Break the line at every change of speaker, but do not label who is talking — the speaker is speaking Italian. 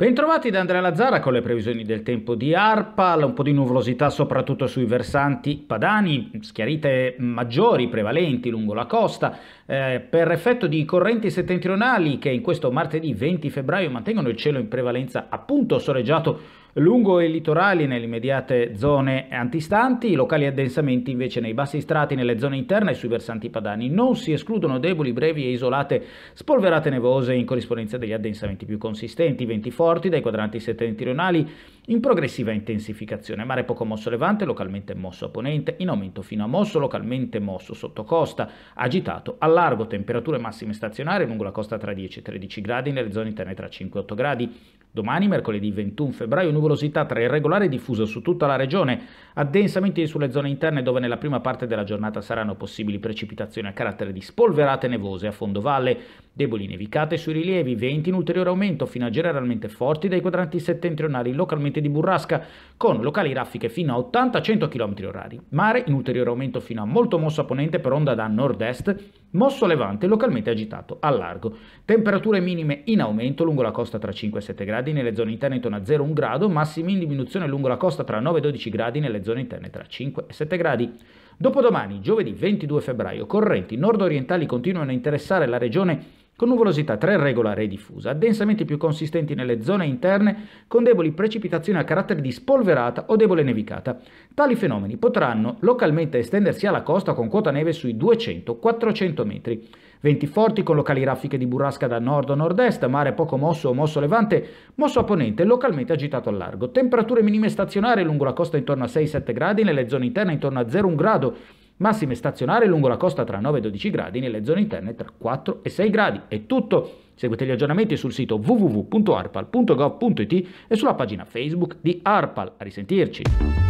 Bentrovati da Andrea Lazzara con le previsioni del tempo di ARPAL, un po' di nuvolosità soprattutto sui versanti padani, schiarite maggiori, prevalenti lungo la costa, eh, per effetto di correnti settentrionali che in questo martedì 20 febbraio mantengono il cielo in prevalenza appunto soleggiato Lungo i litorali nelle immediate zone antistanti, i locali addensamenti invece nei bassi strati, nelle zone interne e sui versanti padani. Non si escludono deboli, brevi e isolate spolverate nevose in corrispondenza degli addensamenti più consistenti, venti forti dai quadranti settentrionali in progressiva intensificazione. Mare poco mosso levante, localmente mosso a ponente, in aumento fino a mosso, localmente mosso sotto costa, agitato a largo, temperature massime stazionarie lungo la costa tra 10 e 13 gradi, nelle zone interne tra 5 e 8 gradi, Domani, mercoledì 21 febbraio, nuvolosità tra irregolare e diffusa su tutta la regione, addensamenti sulle zone interne dove nella prima parte della giornata saranno possibili precipitazioni a carattere di spolverate nevose a fondo valle, Deboli nevicate sui rilievi, venti in ulteriore aumento fino a generalmente forti dai quadranti settentrionali localmente di burrasca, con locali raffiche fino a 80-100 km orari. Mare in ulteriore aumento fino a molto mosso a ponente per onda da nord-est, mosso a levante localmente agitato a largo. Temperature minime in aumento lungo la costa tra 5 e 7 gradi, nelle zone interne intorno a 0-1 grado, massimi in diminuzione lungo la costa tra 9 e 12 gradi, nelle zone interne tra 5 e 7 gradi. Dopodomani, giovedì 22 febbraio, correnti nord-orientali continuano a interessare la regione con nuvolosità 3 regolare e diffusa, densamente più consistenti nelle zone interne, con deboli precipitazioni a carattere di spolverata o debole nevicata. Tali fenomeni potranno localmente estendersi alla costa con quota neve sui 200-400 metri. Venti forti con locali raffiche di burrasca da nord o nord-est, mare poco mosso o mosso levante, mosso a ponente, localmente agitato al largo. Temperature minime stazionarie lungo la costa intorno a 6-7 gradi, nelle zone interne intorno a 0,1 gradi massime stazionare lungo la costa tra 9 e 12 gradi, nelle zone interne tra 4 e 6 gradi. È tutto. Seguite gli aggiornamenti sul sito www.arpal.gov.it e sulla pagina Facebook di Arpal. A risentirci.